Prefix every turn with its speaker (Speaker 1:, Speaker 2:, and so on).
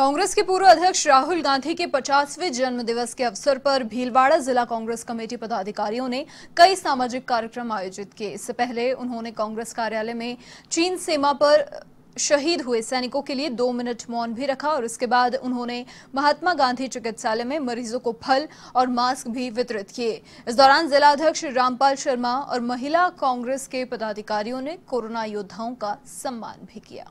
Speaker 1: कांग्रेस के पूर्व अध्यक्ष राहुल गांधी के 50वें जन्म दिवस के अवसर पर भीलवाड़ा जिला कांग्रेस कमेटी पदाधिकारियों ने कई सामाजिक कार्यक्रम आयोजित किए इससे पहले उन्होंने कांग्रेस कार्यालय में चीन सीमा पर शहीद हुए सैनिकों के लिए दो मिनट मौन भी रखा और उसके बाद उन्होंने महात्मा गांधी चिकित्सालय में मरीजों को फल और मास्क भी वितरित किए इस दौरान जिला अध्यक्ष रामपाल शर्मा और महिला कांग्रेस के पदाधिकारियों ने कोरोना योद्धाओं का सम्मान भी किया